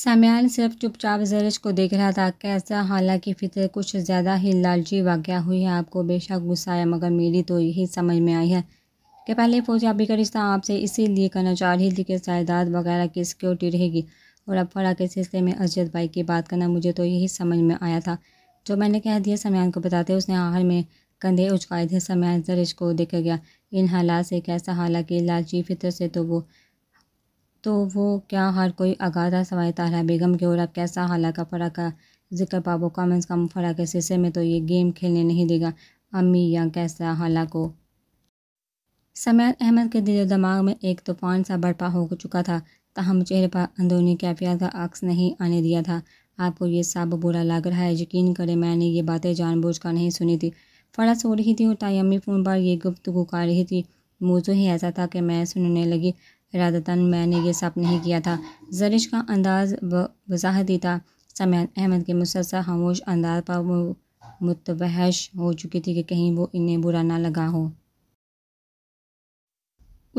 सामयान सिर्फ चुपचाप जरज को देख रहा था कैसा हालांकि फितर कुछ ज़्यादा ही लालची वाक़ हुई है आपको बेशक गुस्सा आया मगर मेरी तो यही समझ में आई है कि पहले फौजाबी का रिश्ता आपसे इसीलिए करना चाह रही थी कि जायदाद वगैरह की सिक्योरिटी रहेगी और अब फड़ा के सिलसिले में अजद भाई की बात करना मुझे तो यही समझ में आया था जो मैंने कह दिया समयान को बताते उसने आहर में कंधे उचकाए थे समयान जरिश को देखा गया इन हालात से कैसा हालांकि लालची फितर से तो वो तो वो क्या हर कोई आगाधा सवाई तारा बेगम के और अब कैसा हाला का का जिक्र पाबो कमेंट्स का मुफरा के शीशे में तो ये गेम खेलने नहीं देगा अम्मी या कैसा हाला को समैत अहमद के दिल दिमाग में एक तूफान सा बर्पा हो चुका था तहम चेहरे पर अंदरूनी कैफियत का अक्स नहीं आने दिया था आपको ये सब बुरा लग रहा है यकीन करें मैंने ये बातें कर नहीं सुनी थी फड़ा सो रही थी और अम्मी फ़ोन पर यह गुप्त गुका रही थी मुझे ही ऐसा था कि मैं सुनने लगी इरादतन मैंने ये सब नहीं किया था जरिश का अंदाज वजाहती था समय अहमद के मुसलसल खामोश अंदाज पर वो मुतवहश हो चुकी थी कि कहीं वो इन्हें बुरा ना लगा हो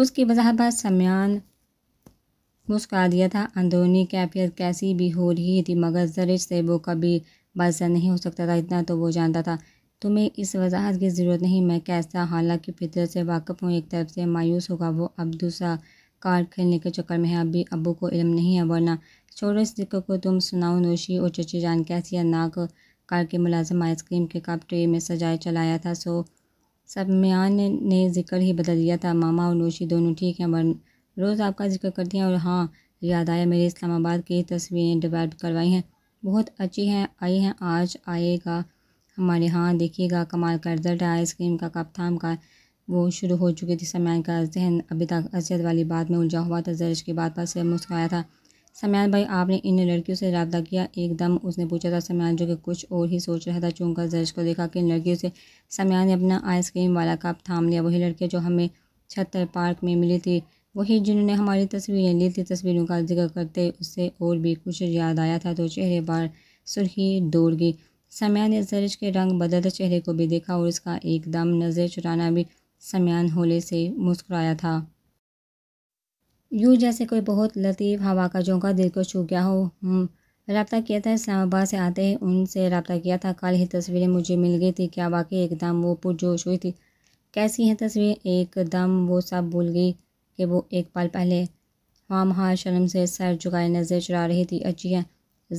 उसकी वजह पर समयान मुस्का दिया था अंदरूनी कैफियत कैसी भी हो रही थी मगर जरिश से वो कभी बादशाह नहीं हो सकता था इतना तो वो जानता था तुम्हें इस वजाहत की ज़रूरत नहीं मैं कैसा हालांकि फितरत से वाकफ़ हूँ एक तरफ से मायूस होगा वो अब दूसरा कार खेलने के चक्कर में है अभी अबू को इलम नहीं है वरना छोड़ो इस जिक्र को तुम सुनाओ नोशी और चची जान कैसी नाक कार के मुलाजम आइसक्रीम के कप ट्रे में सजाए चलाया था सो ने, ने जिक्र ही बदल दिया था मामा और नोशी दोनों ठीक हैं वर रोज़ आपका जिक्र करती हैं और हाँ याद आया मेरे इस्लामाबाद की तस्वीरें डिवेल्प करवाई हैं बहुत अच्छी हैं आई हैं आज आएगा हमारे यहाँ देखिएगा कमाल का रिजल्ट आइसक्रीम का कप थाम का वो शुरू हो चुकी थी समयान का जहन अभी तक अजियत वाली बात में उलझा हुआ था जरिश की बात पर से मुस्कराया था समयान भाई आपने इन लड़कियों से रबता किया एकदम उसने पूछा था समयान जो कि कुछ और ही सोच रहा था चूँगा जरिश को देखा कि इन लड़कियों से समयान ने अपना आइसक्रीम वाला कप थाम लिया वही लड़कियाँ जो हमें छत्तर पार्क में मिली थी वही जिन्होंने हमारी तस्वीरें ली थी तस्वीरों का जिक्र करते उससे और भी कुछ याद आया था तो चेहरे पर सुरखी दौड़ गई समय ने जरिश के रंग बदलते चेहरे को भी देखा और उसका एकदम नज़र चुराना भी समयान होले से मुस्कुराया था यूँ जैसे कोई बहुत लतीफ़ हवा का झोंका दिल को छू गया हो हम्म, रबता किया था इस्लामाबाद से आते ही उनसे रबता किया था कल ही तस्वीरें मुझे मिल गई थी क्या वाकई एकदम वो पुरजोश हुई थी कैसी हैं तस्वीरें एकदम वो सब भूल गई कि वो एक पल पहले हम हार शर्म से सर झुकाए नज़र चुरा रही थी अच्छी है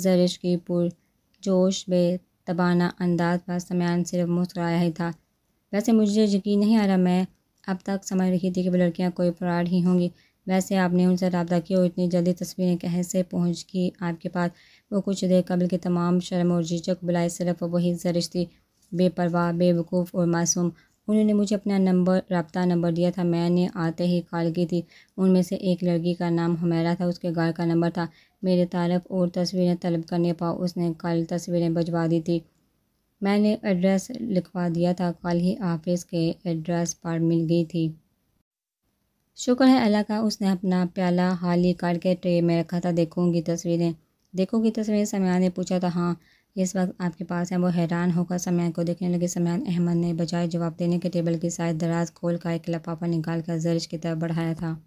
जरिश की पुरजोश बे तबाना अंदाज पर समयान सिर्फ मुस्कराया ही था वैसे मुझे यकीन नहीं आ रहा मैं अब तक समझ रही थी कि वो लड़कियाँ कोई फ्रॉड ही होंगी वैसे आपने उनसे रबता किया और इतनी जल्दी तस्वीरें कैसे पहुँच गई आपके पास वो कुछ देर कबल के तमाम शर्म और झिझक बुलाए सिर्फ वही सरिश्ती थी बेपरवाह बेवकूफ़ और मासूम उन्होंने मुझे अपना नंबर रबता नंबर दिया था मैंने आते ही कॉल की थी उनमें से एक लड़की का नाम हमेरा था उसके घर का नंबर था मेरे तारफ़ और तस्वीरें तलब करने पर उसने कल तस्वीरें भजवा दी थी मैंने एड्रेस लिखवा दिया था कल ही ऑफिस के एड्रेस पर मिल गई थी शुक्र है अल्लाह का उसने अपना प्याला हाली काट के ट्रे में रखा था देखूंगी तस्वीरें देखूंगी तस्वीरें समय ने पूछा था हाँ इस वक्त आपके पास है वो हैरान होकर समय को देखने लगे समय अहमद ने बजाय जवाब देने के टेबल की साथ दराज खोल का एक लफाफा निकाल कर जरिश की तरफ बढ़ाया था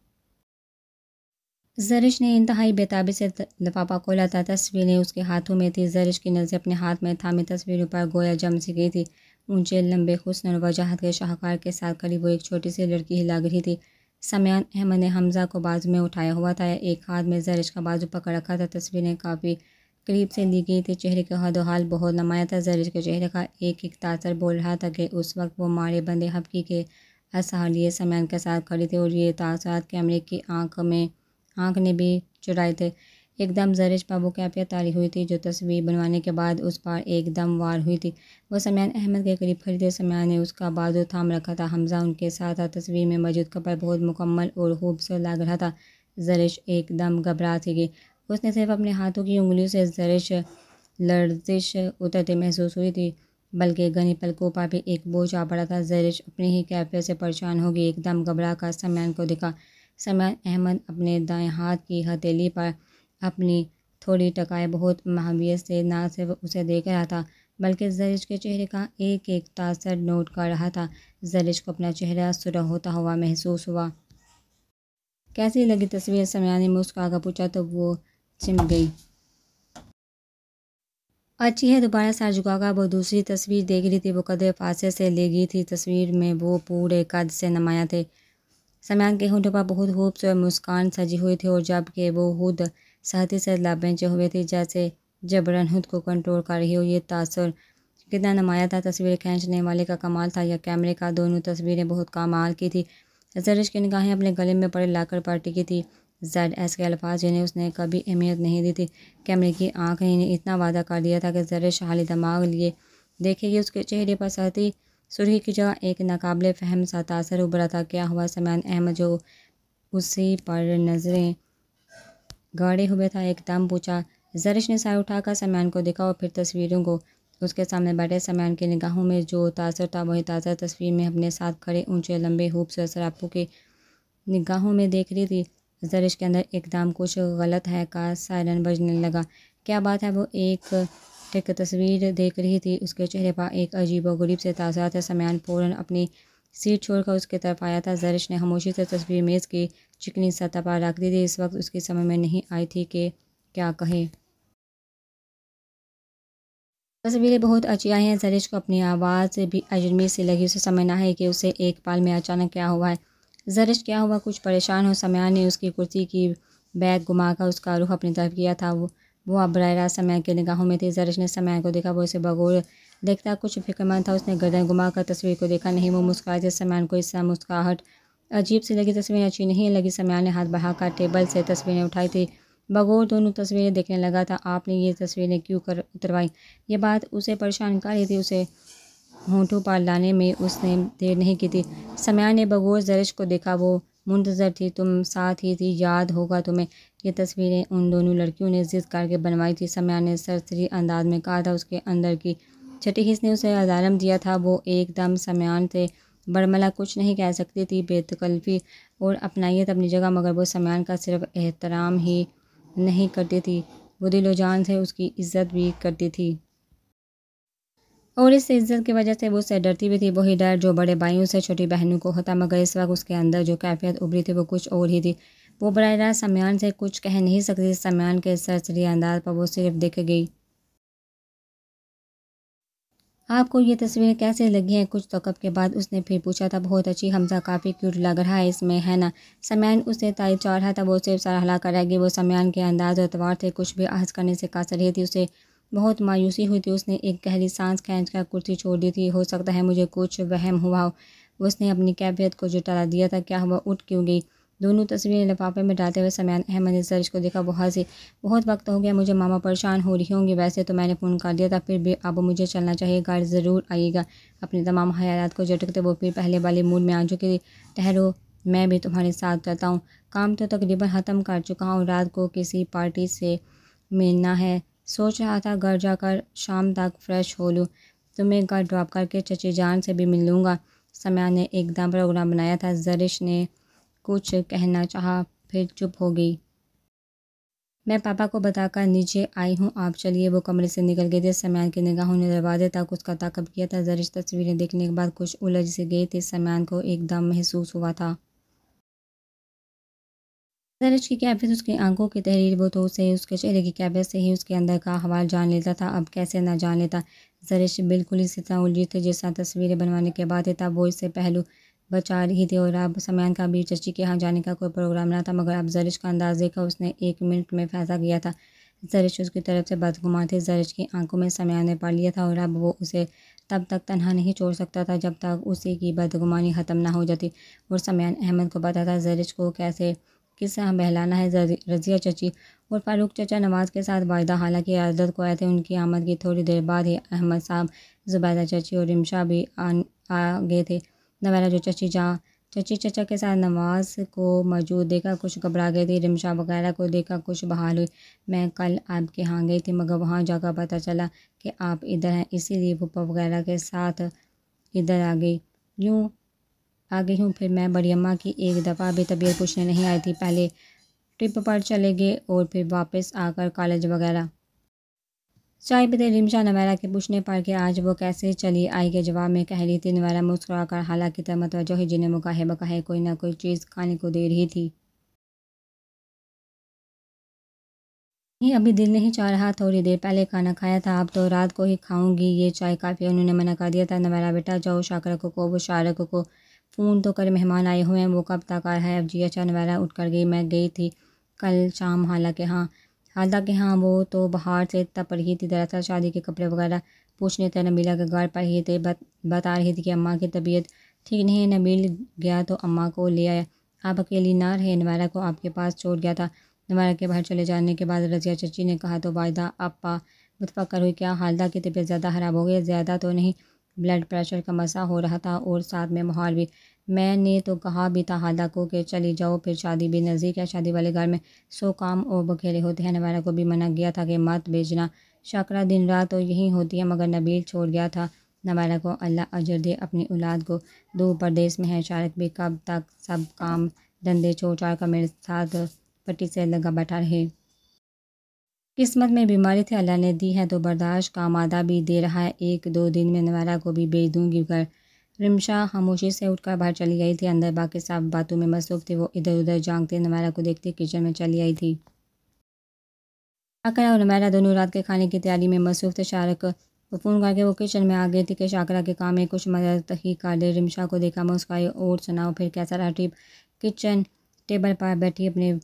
जरिश ने इंतहाई बेताबी से लफाफा खोला था तस्वीरें उसके हाथों में थी जरिश की नज़र अपने हाथ में थामी तस्वीरों पर गोया जम सी गई थी ऊंचे लंबे खुशन और वजाहत के शाहकार के साथ खड़ी वो एक छोटी सी लड़की ही लग रही थी समयान अहमद ने हमजा को बाजू में उठाया हुआ था एक हाथ में जरिश का बाजू पकड़ रखा था तस्वीरें काफ़ी करीब से ली गई थी चेहरे का हद हाल बहुत नमाया था जरिश के चेहरे का एक एक तासर बोल रहा था कि उस वक्त वो मारे बंदे हफ्की के असहालिए समयान के साथ खड़े थे और ये तासरात कैमरे की आंख में आँख ने भी चुराए थे एकदम जरिश बाबू की अपियत तारी हुई थी जो तस्वीर बनवाने के बाद उस पर एकदम वार हुई थी वह समयान अहमद के करीब खरीदे समयान ने उसका बाजू थाम रखा था हमजा उनके साथ था तस्वीर में मौजूद कपड़ा बहुत मुकम्मल और खूबसूरत लग रहा था जरिश एकदम घबरा थी गई उसने सिर्फ अपने हाथों की उंगलियों से जरिश लर्जिश उतरते महसूस हुई थी बल्कि घनी पलकों पर भी एक बोझ आ पड़ा था जरिश अपनी ही कैफियत से परेशान होगी एकदम घबरा कर समयान को दिखा समय अहमद अपने दाएं हाथ की हथेली पर अपनी थोड़ी टकाए बहुत महावियत से ना सिर्फ उसे देख रहा था बल्कि जरिश के चेहरे का एक एक तासर नोट कर रहा था जरिश को अपना चेहरा सुरह होता हुआ महसूस हुआ कैसी लगी तस्वीर समया ने मुस्का का पूछा तो वो चिम गई अच्छी है दोबारा सर झुकाकर वो दूसरी तस्वीर देख रही थी वो कदे फासे से ले गई थी तस्वीर में वो पूरे कद से नमाया थे समान के होंठों पर बहुत खूबसूरत मुस्कान सजी हुई थी और जबकि वो खुद सहती से लाभेंचे हुए थे जैसे जबरन खुद को कंट्रोल कर रही हो ये तासर कितना नुमाया था तस्वीर खींचने वाले का कमाल था या कैमरे का दोनों तस्वीरें बहुत कमाल की थी जरिश की निगाहें अपने गले में पड़े लाकर पार्टी की थी जैड एस के अल्फाज जिन्हें उसने कभी अहमियत नहीं दी थी कैमरे की आंखें ने इतना वादा कर दिया था कि जरिश हाली दिमाग लिए देखेगी उसके चेहरे पर सहती सुरही की जगह एक नाकबले फहम सा तासर उभरा था क्या हुआ समान अहमद जो उसी पर नज़रें गाड़े हुए था एकदम पूछा जरिश ने साय उठाकर समान को देखा और फिर तस्वीरों को उसके सामने बैठे समैन की निगाहों में जो तासर था वही ताजा तस्वीर में अपने साथ खड़े ऊंचे लंबे खूबसूरत सरापों की निगाहों में देख रही थी जरिश के अंदर एकदम कुछ गलत है का सायरन बजने लगा क्या बात है वो एक एक तस्वीर देख रही थी उसके चेहरे पर एक अजीब और गरीब से ताज़ा था समयान फ़ौरन अपनी सीट छोड़कर उसके तरफ आया था जरिश ने खामोशी से तस्वीर मेज़ की चिकनी सतह पर रख दी थी इस वक्त उसकी समझ में नहीं आई थी कि क्या कहे तस्वीरें बहुत अच्छी आई हैं जरिश को अपनी आवाज़ भी अजमी से लगी उसे समझना है कि उसे एक पाल में अचानक क्या हुआ है जरिश क्या हुआ कुछ परेशान हो समयान ने उसकी कुर्सी की बैग घुमाकर उसका रुख अपनी तरफ किया था वो वो अब रास्त समय की निगाहों में थी जरिश ने समय को देखा वो उसे बगौर देखता कुछ फिक्रमंद था उसने गर्दन घुमा कर तस्वीर को देखा नहीं वो मुस्कुराए थे समय को इस मुस्कुराहट अजीब सी लगी तस्वीरें अच्छी नहीं लगी समय ने हाथ बढ़ाकर टेबल से तस्वीरें उठाई थी बगौर दोनों तस्वीरें देखने लगा था आपने ये तस्वीरें क्यों कर उतरवाई ये बात उसे परेशान कर रही थी उसे होंठों पर लाने में उसने देर नहीं की थी समय ने बगौर जरिश को देखा वो मुंतज़र थी तुम साथ ही थी याद होगा तुम्हें ये तस्वीरें उन दोनों लड़कियों ने जिद करके बनवाई थी समया ने सरसरी अंदाज में कहा था उसके अंदर की छठी हिस्स ने उसे अलार्म दिया था वो एकदम समयान थे बड़मला कुछ नहीं कह सकती थी बेतकल्फी और अपनाइत अपनी जगह मगर वो समयान का सिर्फ एहतराम ही नहीं करती थी वो दिलोजान से उसकी इज्जत भी करती थी और इस इज्जत की वजह से वो उससे डरती भी थी वही डर जो बड़े भाइयों से छोटी बहनों को होता मगर इस वक्त उसके अंदर जो कैफियत उभरी थी वो कुछ और ही थी वो बर रास्त समयान से कुछ कह नहीं सकती समयान के सरसरी अंदाज पर वो सिर्फ दिख गई आपको ये तस्वीरें कैसे लगी हैं कुछ तोकब के बाद उसने फिर पूछा था बहुत अच्छी हमजा काफ़ी क्यूट लग रहा है इसमें है ना समयान उसे ताई चाह रहा था वो सिर्फ सराहला कराएगी वो समयान के अंदाज और अतवार थे कुछ भी आहज करने से कासर थी उसे बहुत मायूसी हुई थी उसने एक गहरी सांस खींच कर कुर्सी छोड़ दी थी हो सकता है मुझे कुछ वहम हुआ उसने अपनी कैफियत को जुटा दिया था क्या हुआ उठ क्यों गई दोनों तस्वीरें लिफाफे में डालते हुए समयान अहमद ने सर्च को देखा बहुत से बहुत वक्त हो गया मुझे मामा परेशान हो रही होंगी वैसे तो मैंने फ़ोन कर दिया था फिर भी अब मुझे चलना चाहिए गाड़ी ज़रूर आइएगा अपने तमाम ख्याल को झटकते वो फिर पहले वाले मूड में आ चुके थे ठहरो मैं भी तुम्हारे साथ रहता हूँ काम तो तकरीबन ख़त्म कर चुका हूँ रात को किसी पार्टी से मिलना है सोच रहा था घर जाकर शाम तक फ्रेश हो लूँ तुम्हें घर ड्रॉप करके चची जान से भी मिल लूँगा समया ने एकदम प्रोग्राम बनाया था जरिश ने कुछ कहना चाहा फिर चुप हो गई मैं पापा को बताकर नीचे आई हूँ आप चलिए वो कमरे से निकल गए थे समयान की निगाहों ने दरवाजे तक उसका ताकब किया था जरिश तस्वीरें देखने के बाद कुछ उलझ से गए थे समयान को एकदम महसूस हुआ था दरज की कैफियत उसकी आंखों की तहरीर वो तो उसे उसके चेहरे की कैबियत से ही उसके अंदर का हवाल जान लेता था अब कैसे ना जान लेता जरिश बिल्कुल इसी तरह उलझी थे जैसा तस्वीरें बनवाने के बाद ही था वो इससे पहलू बचा रही थी और अब समयान का भी चची के यहाँ जाने का कोई प्रोग्राम ना था मगर अब जरिश का अंदाज देखा उसने एक मिनट में फैसला किया था जरिश उसकी तरफ से बदगुमा थी जरिश की आंखों में समयान ने पा लिया था और अब वो उसे तब तक तनहा नहीं छोड़ सकता था जब तक उसी की बदगुमानी ख़त्म ना हो जाती और समयान अहमद को पता था जरिश को कैसे हम हाँ, बहलाना है रज़िया चची और फारूक चचा नमाज के साथ वायदा हालांकि आदत को आए थे उनकी आमद की थोड़ी देर बाद ही अहमद साहब जुबैदा चची और रिमशा भी आ, गए थे नवैरा जो चची जहाँ चची चचा के साथ नमाज को मौजूद देखा कुछ घबरा गए थे रिमशा वगैरह को देखा कुछ बहाल हुई मैं कल आपके यहाँ गई थी मगर वहाँ जाकर पता चला कि आप इधर हैं इसीलिए पुप्पा वगैरह के साथ इधर आ गई यूँ आ गई हूँ फिर मैं बड़ी अम्मा की एक दफ़ा भी तबीयत पूछने नहीं आई थी पहले ट्रिप पर चले गए और फिर वापस आकर कॉलेज वगैरह चाय पीते रिमशा नवैरा के पूछने पर कि आज वो कैसे चली आई के जवाब में कह रही थी नवैरा मुस्कुरा कर हालांकि तब मतवजो मतलब ही जिन्हें मुकाहे बकाहे कोई ना कोई चीज़ खाने को दे रही थी ये अभी दिल नहीं चाह रहा थोड़ी देर पहले खाना खाया था अब तो रात को ही खाऊंगी ये चाय काफ़ी उन्होंने मना कर दिया था नवैरा बेटा जाओ शाकर को को वो शारक को फ़ोन तो कर मेहमान आए हुए हैं वो कब तक आया है अब जी चांद वगैरह उठ कर गई मैं गई थी कल शाम हालांकि हाँ हालांकि हाँ वो तो बाहर से तब पर ही थी दरअसल शादी के कपड़े वगैरह पूछने थे नबीला के घर पर ही थे बत, बता रही थी कि अम्मा की तबीयत ठीक नहीं है नबील गया तो अम्मा को ले आया आप अकेली ना रहे नवारा को आपके पास छोड़ गया था नवारा के बाहर चले जाने के बाद रजिया चची ने कहा तो वायदा अपा मुतफ़ा हुई क्या हालदा की तबीयत ज़्यादा ख़राब हो गई ज़्यादा तो नहीं ब्लड प्रेशर का मसा हो रहा था और साथ में माहौल भी मैंने तो कहा भी था हादा को कि चली जाओ फिर शादी भी नज़दीक है शादी वाले घर में सो काम और बखेरे होते हैं नवारा को भी मना किया था कि मत भेजना शकरा दिन रात तो यहीं होती है मगर नबील छोड़ गया था नवारा को अल्लाह अजर दे अपनी औलाद को दूर प्रदेश में है शारक भी कब तक सब काम धंधे छोड़ छाड़ का मेरे साथ पट्टी से लगा बैठा रहे किस्मत में बीमारी थी अल्लाह ने दी है तो बर्दाश्त का मादा भी दे रहा है एक दो दिन में नवारा को भी बेच दूंगी घर रिमशा खामोशी से उठकर बाहर चली गई थी अंदर बाकी साफ बातों में मसरूफ़ थे वो इधर उधर जागते नवारा को देखते किचन में चली आई थी शाकरा और नवारा दोनों रात के खाने की तैयारी में मसरूफ़ थे शारक वो फ़ोन करके वो किचन में आ गए थे कि शाकरा के काम में कुछ मदद ही कर दे रिमशा को देखा मुस्काई और सुनाओ फिर कैसा रहा ट्रिप किचन टेबल पर बैठी अपने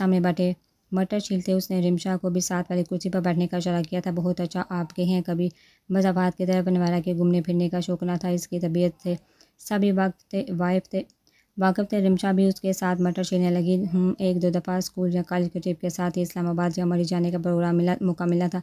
सामने बैठे मटर छीलते उसने रिमशा को भी साथ वाली कुर्सी पर बैठने का इशारा किया था बहुत अच्छा आपके हैं कभी मजाफात की तरफ बनवारा के घूमने फिरने का शौक ना था इसकी तबीयत से सभी वक्त थे वाइफ थे वाकफ़ थे रिमशा भी उसके साथ मटर छीलने लगी हम एक दो दफ़ा स्कूल या कॉलेज के ट्रिप के साथ ही इस्लामाबाद या मरी जाने का प्रोग्राम मिला मौका मिला था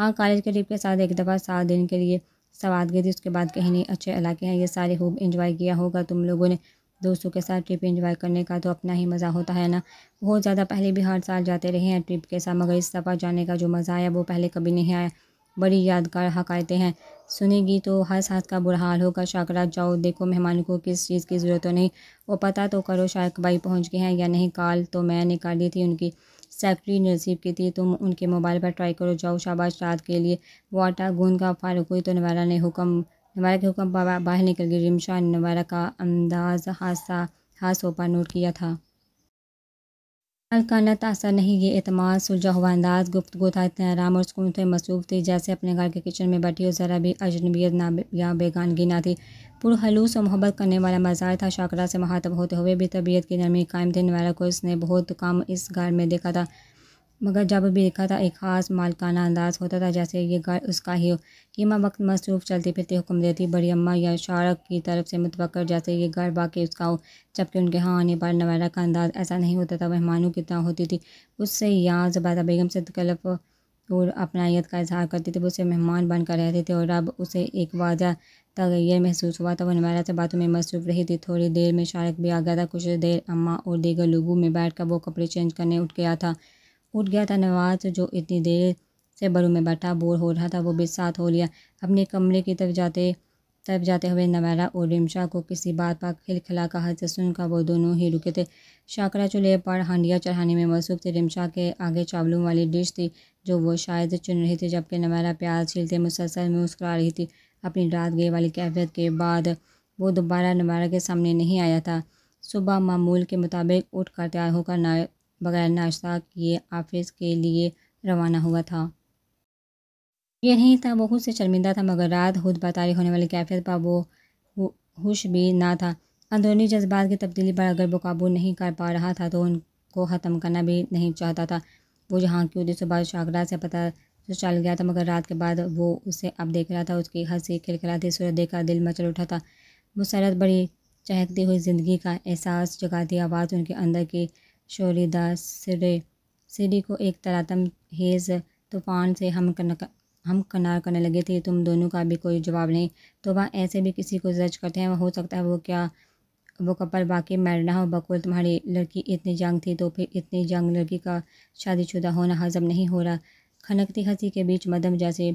हाँ कॉलेज के ट्रिप के साथ एक दफ़ा सात दिन के लिए सवाद गई थी उसके बाद कहीं नहीं अच्छे इलाके हैं ये सारे खूब इंजॉय किया होगा तुम लोगों ने दोस्तों के साथ ट्रिप इंजॉय करने का तो अपना ही मज़ा होता है ना बहुत ज़्यादा पहले भी हर साल जाते रहे हैं ट्रिप के साथ मगर इस दफ़ा जाने का जो मज़ा आया वो पहले कभी नहीं आया बड़ी यादगार हकायतें हैं सुनेगी तो हर साथ का बुरा हाल होगा शाकरा जाओ देखो मेहमानों को किस चीज़ की ज़रूरत तो नहीं वो पता तो करो शायद भाई पहुँच गए हैं या नहीं कॉल तो मैं दी थी उनकी सेक्रेटरी नसीब की थी तुम उनके मोबाइल पर ट्राई करो जाओ शाबाश रात के लिए वो आटा गूंद का फारूक हुई तो नवारा ने हुक्म नवारा के हुक्म पर बाहर निकल गई रिमशाह ने नवारा का अंदाज हादसा हाथ सोपा नोट किया था अलकाना तासा नहीं ये अतमाद सुलझा हुआ अंदाज गुफ्तगु था इतने आराम और सुकून थे मसरूफ़ थी जैसे अपने घर के किचन में बैठी और ज़रा भी अजनबियत ना या बेगानगी ना थी पुरहलूस और मोहब्बत करने वाला मज़ार था शाकरा से महातब होते हुए भी तबीयत की नरमी कायम थी नवारा को इसने बहुत कम इस घर में देखा था मगर जब भी देखा था एक ख़ास मालकाना अंदाज होता था जैसे ये घर उसका ही हो यमा वक्त मसरूफ़ चलती फिरती हुक्म देती बड़ी अम्मा या शारक की तरफ से मुतवक़र जैसे ये घर बाकी उसका हो जबकि उनके यहाँ आने पर नवैरा का अंदाज ऐसा नहीं होता था मेहमानों की तरह होती थी उससे यहाँ जबादा बेगम से तकल्फ और अपनाइत का इजहार करती थी वो उसे मेहमान बनकर रहते थे और अब उसे एक वाजा तगैर महसूस हुआ था वो नवैरा से बातों में मसरूफ़ रही थी थोड़ी देर में शारक भी आ गया था कुछ देर अम्मा और दीगर लोगों में बैठ कर वो कपड़े चेंज करने उठ गया था उठ गया था नवाज जो इतनी देर से बरू में बैठा बोर हो रहा था वो भी साथ हो लिया अपने कमरे की तरफ जाते तरफ जाते हुए नवैरा और रिमशा को किसी बात पर खिलखिला का हद से सुनकर वो दोनों ही रुके थे शाकरा चूल्हे पर हांडिया चढ़ाने में मसरूफ़ थे रिमशा के आगे चावलों वाली डिश थी जो वो शायद चुन रही थी जबकि नवैरा प्याज छीलते मुसलसल में मुस्करा रही थी अपनी रात गई वाली कैफियत के बाद वो दोबारा नवैरा के सामने नहीं आया था सुबह मामूल के मुताबिक उठ कर तैयार होकर बगैर नाश्ता किए ऑफिस के लिए रवाना हुआ था ये नहीं था वो खुद से शर्मिंदा था मगर रात खुद बतारी होने वाली कैफियत पर वो खुश भी ना था अंदरूनी जज्बात की तब्दीली पर अगर वो काबू नहीं कर पा रहा था तो उनको ख़त्म करना भी नहीं चाहता था वो जहाँ की उदी सुबह शागरा से पता तो चल गया था मगर रात के बाद वो उसे अब देख रहा था उसकी हंसी खिलखिलाती सूरत देखकर दिल मचल उठा था मुसरत बड़ी चहकती हुई ज़िंदगी का एहसास जगाती आवाज़ उनके अंदर की शोरीदास सिरे सिरी को एक तरातम हेज तूफ़ान से हम हम कनार करने लगे थे तुम दोनों का भी कोई जवाब नहीं तो वह ऐसे भी किसी को जज करते हैं हो सकता है वो क्या वो कपल बाकी मैडना हो बकुल तुम्हारी लड़की इतनी जंग थी तो फिर इतनी जंग लड़की का शादीशुदा होना हजम नहीं हो रहा खनकती हंसी के बीच मदम जैसे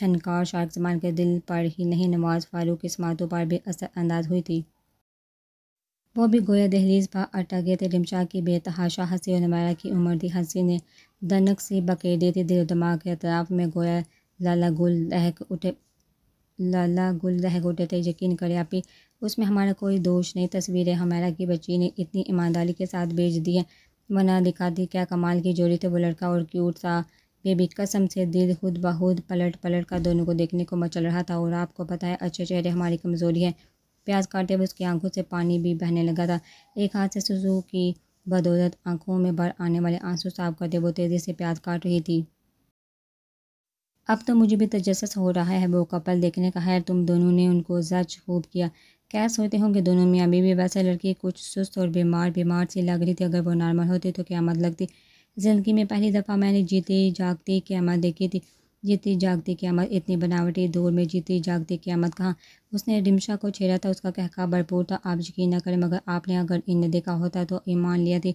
छनकार शार्क जमान के दिल पर ही नहीं नमाज फारूक की समातों पर भी असर अंदाज हुई थी वो भी गोया दहलीज पा अटक गए थे डिमशा की बेतहाशा हंसी और नुमाया की उम्र दी हंसी ने दनक सी बकेदे दी थी दिल दिमाग के अतराफ में गोया लाला गुल लहक उठे लाला गुल लहक उठे थे यकीन करें आप ही उसमें हमारा कोई दोष नहीं तस्वीरें हमारा की बच्ची ने इतनी ईमानदारी के साथ भेज दी है वना दी क्या कमाल की जोड़ी थे वो लड़का और क्यूट था बेबी कसम से दिल खुद बहुद पलट पलट कर दोनों को देखने को मचल रहा था और आपको पता है अच्छे चेहरे हमारी कमज़ोरी है प्याज काटे हुए उसकी आंखों से पानी भी बहने लगा था एक हाथ से सुसु की बदौलत आंखों में भर आने वाले आंसू साफ करते वो तेज़ी से प्याज काट रही थी अब तो मुझे भी तजस हो रहा है वो कपल देखने का है तुम दोनों ने उनको जज खूब किया कैस होते होंगे दोनों में अभी भी वैसे लड़की कुछ सुस्त और बीमार बीमार सी लग रही थी अगर वो नॉर्मल होती तो क्या मत लगती ज़िंदगी में पहली दफ़ा मैंने जीती जागती क्या मत देखी थी जीती जागती क्यामत इतनी बनावटी दौर में जीती जागती क्यामत कहाँ उसने रिमशा को छेड़ा था उसका कहका भरपूर था आप यकीन न करें मगर आपने अगर इन्हें देखा होता तो ईमान लिया थी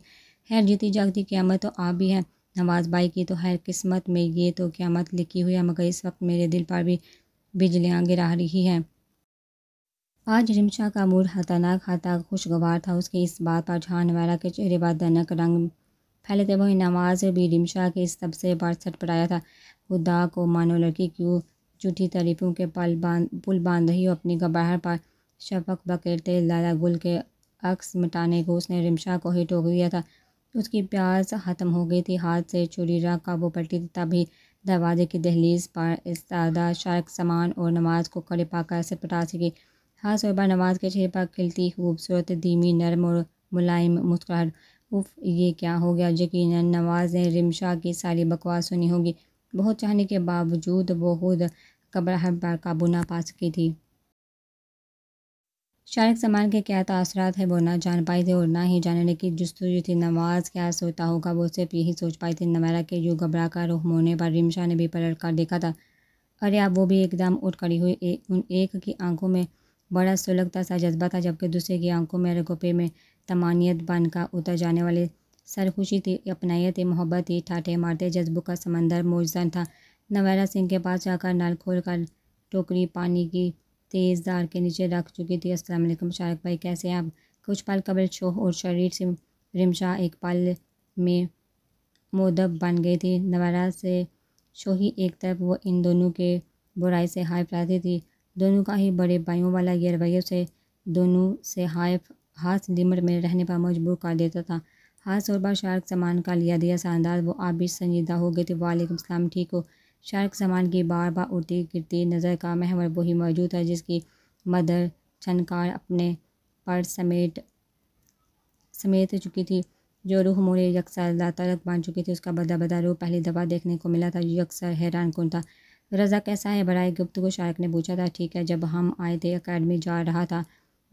खैर जीती जागती क्यामत तो आप भी हैं नवाज़ बाई की तो हर किस्मत में ये तो क्यामत लिखी हुई है मगर इस वक्त मेरे दिल पर भी बिजलियाँ गिरा रही हैं आज रिमशा का मूड हतानाक हाथा खुशगवार था उसके इस बात पर झान वाला के चेहरे पर दनक रंग पहले तो वही नवाज़ भी शाह के इस तब से बारसठ पढ़ाया था खुदा को मानो लड़की क्यों झूठी तरीफों के पल बांध पुल बांध रही हो अपनी घबराहट पर शफक बकेरते लाला गुल के अक्स मिटाने को उसने रिमशाह को ही टोक दिया था उसकी प्यास ख़त्म हो गई थी हाथ से चुरी राह काबू पलटी थी तभी दरवाजे की दहलीज पर सादा शार्क सामान और नमाज को कड़े पाकर से पटा सकी हाँ सोबा नमाज के चेहरे पर खिलती खूबसूरत धीमी नरम और मुलायम मुस्कुराहट उफ ये क्या हो गया यकीन नवाज़ ने रिमशा की सारी बकवास सुनी होगी बहुत चाहने के बावजूद वो खुद कबराहट पर काबू ना पा सकी थी शारिक समान के क्या तसरात है वो ना जान पाई थी और ना ही जानने की जस्तजू थी नवाज क्या सोता होगा वो सिर्फ यही सोच पाई थी नमेरा के यूँ घबरा का रुख मोने पर रिमशा ने भी पलट कर देखा था अरे अब वो भी एकदम उठ खड़ी हुई ए, उन एक की आंखों में बड़ा सुलगता सा जज्बा था जबकि दूसरे की आंखों में रगोपे में तमानियत बन का उतर जाने वाले सरखुशी थी अपनाइत मोहब्बत थी ठाठे मारते जज्बों का समंदर मोजन था नवैरा सिंह के पास जाकर नल खोल कर टोकरी पानी की तेज़ दार के नीचे रख चुकी थी अस्सलाम वालेकुम शारक भाई कैसे हैं आप कुछ पल कबल शोह और शरीर से रिमशा एक पल में मोदब बन गई थी नवैरा से शोही एक तरफ वो इन दोनों के बुराई से हाइफ रहती थी दोनों का ही बड़े भाइयों वाला ये से दोनों से हाइफ हाथ लिमट में रहने पर मजबूर कर देता था हाथ और बार शार्क सामान का लिया दिया शानदार वो आप भी संजीदा हो गए थे वालेकुम सलाम ठीक हो शार्क सामान की बार बार उड़ती गिरती नज़र का महवर वही मौजूद था जिसकी मदर छनकार अपने पर समेट समेट चुकी थी जो रूह मोरे यकसर लातलक बांध चुकी थी उसका बदा बदा रूह पहली दफ़ा देखने को मिला था जो यकसर हैरान कौन था रज़ा कैसा है बरए गुप्त को शार्क ने पूछा था ठीक है जब हम आए थे अकेडमी जा रहा था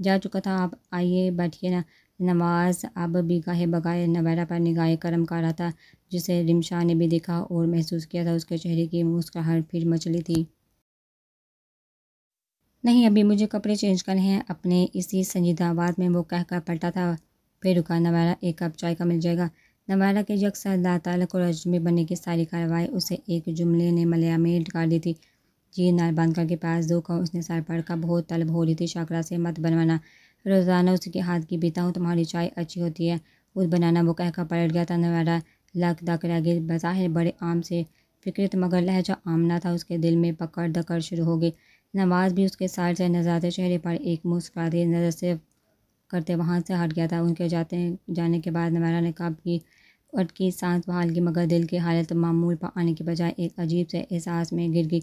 जा चुका था आप आइए बैठिए ना नमाज अब गाहे बगाए नवैरा पर निगाह करम का रहा था जिसे रिमशाह ने भी देखा और महसूस किया था उसके चेहरे की मुस्कुराहट फिर मचली थी नहीं अभी मुझे कपड़े चेंज करने हैं अपने इसी संजीदा आवाज़ में वो कहकर पलटा था फिर रुका नवैरा एक कप चाय का मिल जाएगा नवैरा के यकसर अल्लाह को रजमी बनने की सारी कार्रवाई उसे एक जुमले ने मलया कर दी थी जी नारबानका के पास दो कौ उसने सर पढ़ का बहुत तलब हो रही थी शाकरा से मत बनवाना रोज़ाना उसके हाथ की बीता हूँ तुम्हारी चाय अच्छी होती है उस बनाना वो कहकर पलट गया था नवारा लक दक रह बज़ाहिर बड़े आम से फिक्रित मगर लहजा आमना था उसके दिल में पकड़ दकड़ शुरू हो गई नवाज भी उसके सार से नजाते चेहरे पर एक मुस्कुराती नज़र से करते वहाँ से हट गया था उनके जाते जाने के बाद नवारा ने कहा कि अटकी सांस बहाल की मगर दिल की हालत मामूल पर आने के बजाय एक अजीब से एहसास में गिर गई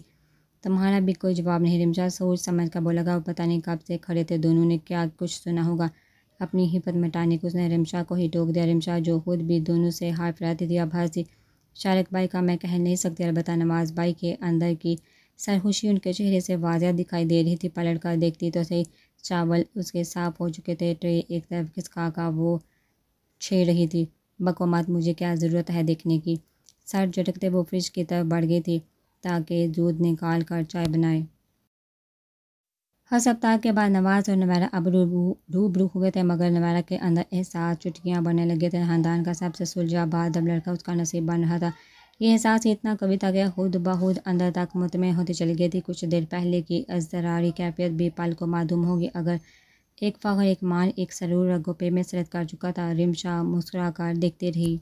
तुम्हारा भी कोई जवाब नहीं रिमझा सोच समझ कर बोला और पता नहीं कब से खड़े थे दोनों ने क्या कुछ सुना होगा अपनी हिम्मत मिटाने को उसने रिमशाह को ही टोक दिया रिमशाह जो खुद भी दोनों से हाथ फैलाती थी आभासी शारक बाई का मैं कह नहीं सकती अलबत् नवाज बाई के अंदर की सरखुशी उनके चेहरे से वाजिया दिखाई दे रही थी पलट कर देखती तो सही चावल उसके साफ हो चुके थे ट्रे एक तरफ खिसका का वो छेड़ रही थी बकोमात मुझे क्या ज़रूरत है देखने की सर झटकते वो फ्रिज की तरफ बढ़ गई थी ताकि दूध निकाल कर चाय बनाए हर सप्ताह के बाद नवाज़ और नवारा अब रूबरू हुए थे मगर नवारा के अंदर एहसास चुटकियाँ बनने लगे थे खानदान का सबसे सुलझा अब लड़का उसका नसीब बन रहा था ये एहसास इतना कभी था गया खुद बहुद अंदर तक मुतमय होती चली गई थी कुछ देर पहले की अजरारी कैफियत भी पल को मालूम होगी अगर एक फ़ख्र एक मान एक सरूर रगों पे में सरद कर चुका था रिमशा मुस्कुरा कर देखती रही